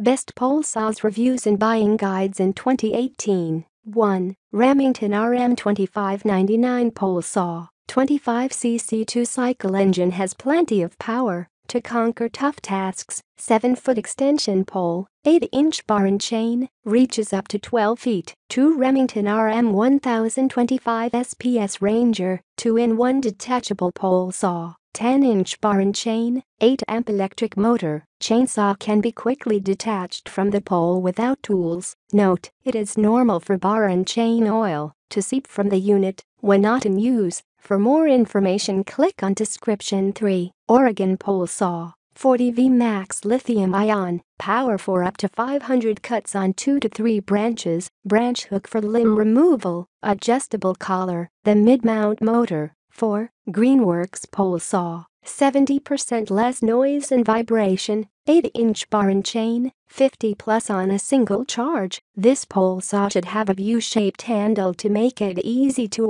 Best Polesau's Reviews and Buying Guides in 2018 1. Remington RM2599 saw. 25cc2 cycle engine has plenty of power to conquer tough tasks, 7-foot extension pole, 8-inch bar and chain, reaches up to 12 feet. 2 Remington RM1025 SPS Ranger, 2-in-1 detachable pole saw, 10-inch bar and chain, 8-amp electric motor, chainsaw can be quickly detached from the pole without tools. Note, it is normal for bar and chain oil to seep from the unit when not in use. For more information click on description 3. Oregon pole saw. 40V max lithium ion, power for up to 500 cuts on 2 to 3 branches, branch hook for limb removal, adjustable collar, the mid-mount motor, 4. Greenworks pole saw, 70% less noise and vibration, 8-inch bar and chain, 50 plus on a single charge. This pole saw should have a U-shaped handle to make it easy to